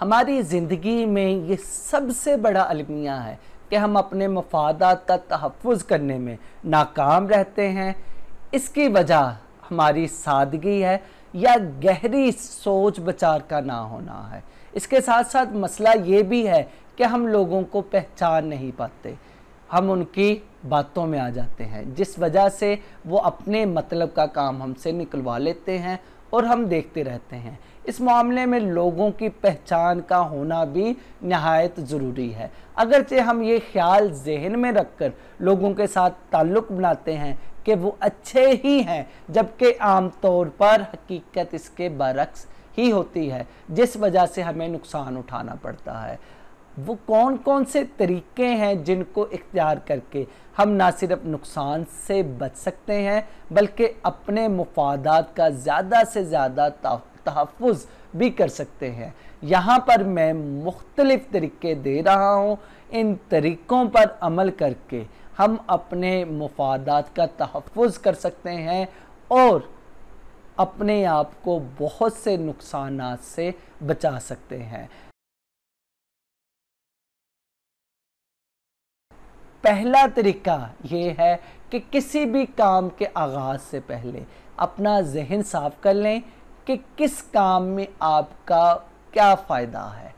हमारी ज़िंदगी में ये सबसे बड़ा अलमिया है कि हम अपने मफादात का तहफ़ करने में नाकाम रहते हैं इसकी वजह हमारी सादगी है या गहरी सोच बचार का ना होना है इसके साथ साथ मसला ये भी है कि हम लोगों को पहचान नहीं पाते हम उनकी बातों में आ जाते हैं जिस वजह से वो अपने मतलब का काम हमसे निकलवा लेते हैं और हम देखते रहते हैं इस मामले में लोगों की पहचान का होना भी नहायत ज़रूरी है अगरचे हम ये ख्याल जहन में रखकर लोगों के साथ ताल्लुक़ बनाते हैं कि वो अच्छे ही हैं जबकि आम तौर पर हकीकत इसके बरक्स ही होती है जिस वजह से हमें नुकसान उठाना पड़ता है वो कौन कौन से तरीके हैं जिनको इख्तियार करके हम ना सिर्फ नुकसान से बच सकते हैं बल्कि अपने मफादात का ज़्यादा से ज़्यादा तहफ़ भी कर सकते हैं यहाँ पर मैं मुख्तलिफ़ तरीके दे रहा हूँ इन तरीक़ों पर अमल करके हम अपने मफादात का तहफ़ कर सकते हैं और अपने आप को बहुत से नुकसान से बचा सकते हैं पहला तरीका ये है कि किसी भी काम के आगाज़ से पहले अपना जहन साफ कर लें कि किस काम में आपका क्या फ़ायदा है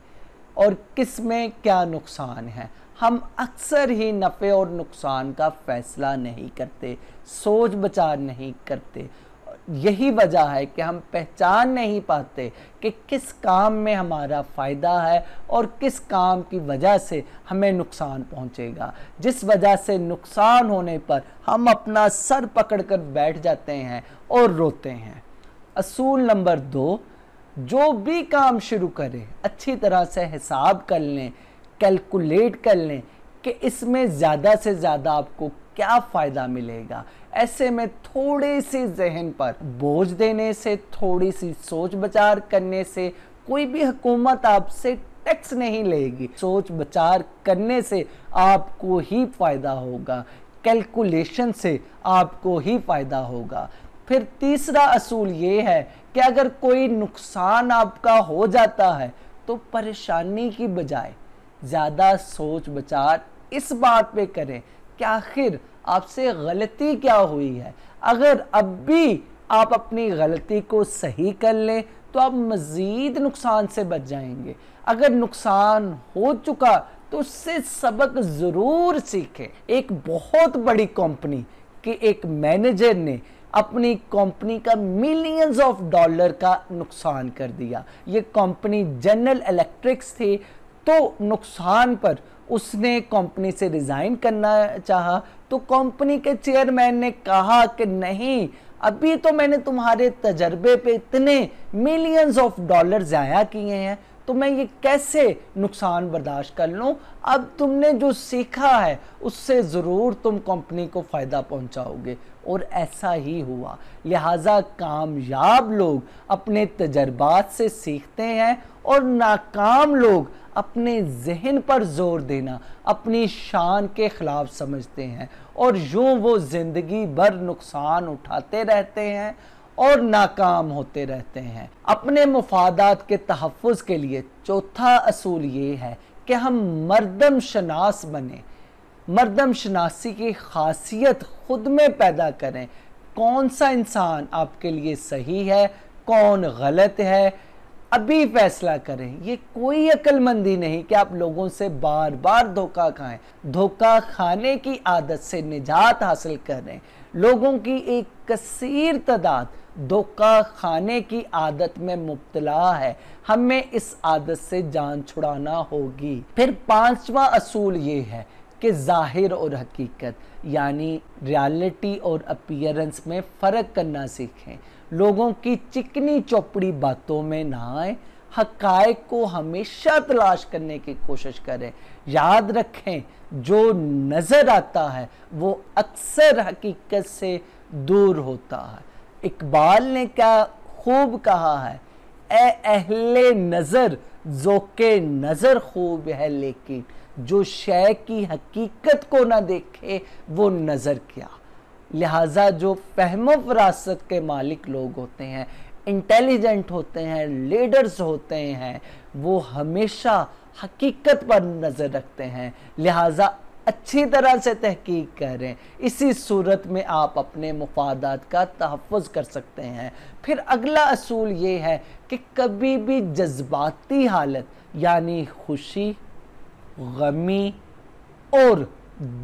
और किस में क्या नुकसान है हम अक्सर ही नफ़े और नुकसान का फ़ैसला नहीं करते सोच बचार नहीं करते यही वजह है कि हम पहचान नहीं पाते कि किस काम में हमारा फ़ायदा है और किस काम की वजह से हमें नुकसान पहुंचेगा जिस वजह से नुकसान होने पर हम अपना सर पकड़कर बैठ जाते हैं और रोते हैं असूल नंबर दो जो भी काम शुरू करें अच्छी तरह से हिसाब कर लें कैलकुलेट कर लें कि इसमें ज़्यादा से ज़्यादा आपको क्या फ़ायदा मिलेगा ऐसे में थोड़े से जहन पर बोझ देने से थोड़ी सी सोच बचार करने से कोई भी हुकूमत आपसे टैक्स नहीं लेगी सोच बचार करने से आपको ही फ़ायदा होगा कैलकुलेशन से आपको ही फ़ायदा होगा फिर तीसरा असूल ये है कि अगर कोई नुकसान आपका हो जाता है तो परेशानी की बजाय ज़्यादा सोच बचार इस बात पे करें कि आखिर आपसे गलती क्या हुई है अगर अब भी आप अपनी गलती को सही कर लें तो आप मज़ीद नुकसान से बच जाएंगे अगर नुकसान हो चुका तो उससे सबक ज़रूर सीखें एक बहुत बड़ी कंपनी के एक मैनेजर ने अपनी कंपनी का मिलियंस ऑफ डॉलर का नुकसान कर दिया ये कंपनी जनरल इलेक्ट्रिक्स थी तो नुकसान पर उसने कंपनी से रिज़ाइन करना चाहा तो कंपनी के चेयरमैन ने कहा कि नहीं अभी तो मैंने तुम्हारे तजर्बे पे इतने मिलियंस ऑफ डॉलर ज़ाया किए हैं तो मैं ये कैसे नुकसान बर्दाश्त कर लूँ अब तुमने जो सीखा है उससे ज़रूर तुम कंपनी को फ़ायदा पहुँचाओगे और ऐसा ही हुआ लिहाजा कामयाब लोग अपने तजर्बात से सीखते हैं और नाकाम लोग अपने जहन पर जोर देना अपनी शान के ख़िलाफ़ समझते हैं और यूँ वो ज़िंदगी भर नुकसान उठाते रहते हैं और नाकाम होते रहते हैं अपने मफादात के तहफ़ के लिए चौथा असूल ये है कि हम मरदम शनास बने मरदम शनासी की खासियत खुद में पैदा करें कौन सा इंसान आपके लिए सही है कौन गलत है अभी फैसला करें ये कोई अक्लमंदी नहीं कि आप लोगों से बार बार धोखा खाएं धोखा खाने की आदत से निजात हासिल करें लोगों की एक कसर तादाद धोखा खाने की आदत में मुबतला है हमें इस आदत से जान छुड़ाना होगी फिर पांचवा असूल ये है कि ज़ाहिर और हकीकत यानी रियलिटी और अपियरेंस में फ़र्क करना सीखें लोगों की चिकनी चौपड़ी बातों में ना आए हकायक को हमेशा तलाश करने की कोशिश करें याद रखें जो नज़र आता है वो अक्सर हकीकत से दूर होता है इकबाल ने क्या खूब कहा है ए अहले नज़र जोके नज़र खूब है लेकिन जो शय की हकीकत को ना देखे वो नज़र क्या लिहाजा जो फहम वरासत के मालिक लोग होते हैं इंटेलिजेंट होते हैं लीडर्स होते हैं वो हमेशा हकीकत पर नज़र रखते हैं लिहाजा अच्छी तरह से तहकीक करें इसी सूरत में आप अपने मफादात का तहफ़ कर सकते हैं फिर अगला असूल ये है कि कभी भी जज्बाती हालत यानी खुशी गमी और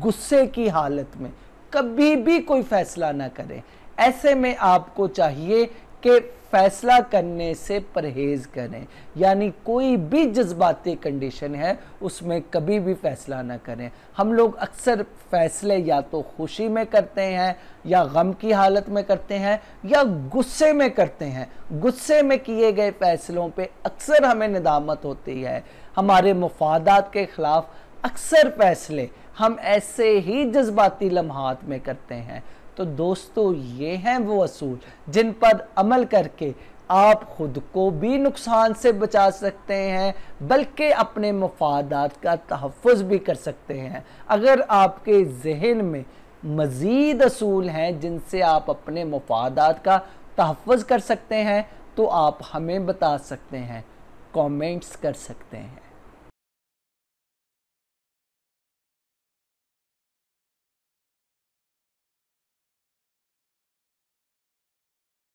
गुस्से की हालत में कभी भी कोई फ़ैसला ना करें ऐसे में आपको चाहिए कि फैसला करने से परहेज करें यानी कोई भी जज्बाती कंडीशन है उसमें कभी भी फैसला ना करें हम लोग अक्सर फैसले या तो खुशी में करते हैं या गम की हालत में करते हैं या गुस्से में करते हैं गुस्से में किए गए फैसलों पे अक्सर हमें निदामत होती है हमारे मफादात के ख़िलाफ़ अक्सर फैसले हम ऐसे ही जज्बाती लम्हात में करते हैं तो दोस्तों ये हैं वो असूल जिन पर अमल करके आप खुद को भी नुकसान से बचा सकते हैं बल्कि अपने मफादात का तहफ़ भी कर सकते हैं अगर आपके जहन में मज़ीद असूल हैं जिनसे आप अपने मफादात का तहफ़ कर सकते हैं तो आप हमें बता सकते हैं कमेंट्स कर सकते हैं